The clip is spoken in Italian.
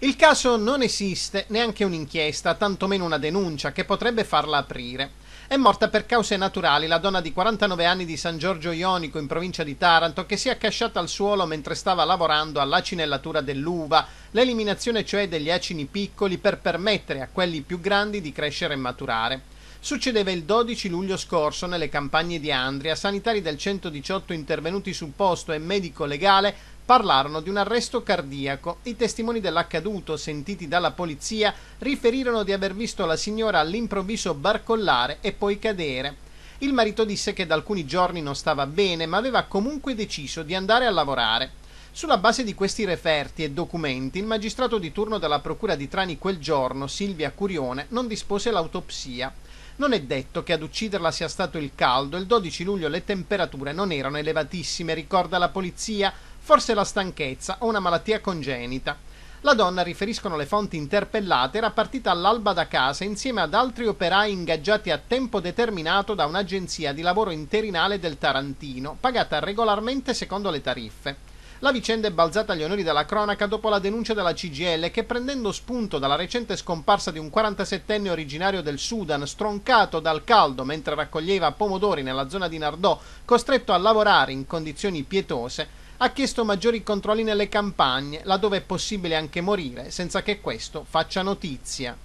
Il caso non esiste neanche un'inchiesta, tantomeno una denuncia, che potrebbe farla aprire. È morta per cause naturali la donna di 49 anni di San Giorgio Ionico in provincia di Taranto che si è accasciata al suolo mentre stava lavorando all'acinellatura dell'uva, l'eliminazione cioè degli acini piccoli per permettere a quelli più grandi di crescere e maturare. Succedeva il 12 luglio scorso nelle campagne di Andria, sanitari del 118 intervenuti sul posto e medico legale Parlarono di un arresto cardiaco. I testimoni dell'accaduto, sentiti dalla polizia, riferirono di aver visto la signora all'improvviso barcollare e poi cadere. Il marito disse che da alcuni giorni non stava bene, ma aveva comunque deciso di andare a lavorare. Sulla base di questi referti e documenti, il magistrato di turno della Procura di Trani quel giorno, Silvia Curione, non dispose l'autopsia. Non è detto che ad ucciderla sia stato il caldo, il 12 luglio le temperature non erano elevatissime, ricorda la polizia, forse la stanchezza o una malattia congenita. La donna, riferiscono le fonti interpellate, era partita all'alba da casa insieme ad altri operai ingaggiati a tempo determinato da un'agenzia di lavoro interinale del Tarantino, pagata regolarmente secondo le tariffe. La vicenda è balzata agli onori della cronaca dopo la denuncia della CGL che prendendo spunto dalla recente scomparsa di un 47enne originario del Sudan stroncato dal caldo mentre raccoglieva pomodori nella zona di Nardò, costretto a lavorare in condizioni pietose, ha chiesto maggiori controlli nelle campagne, laddove è possibile anche morire, senza che questo faccia notizia.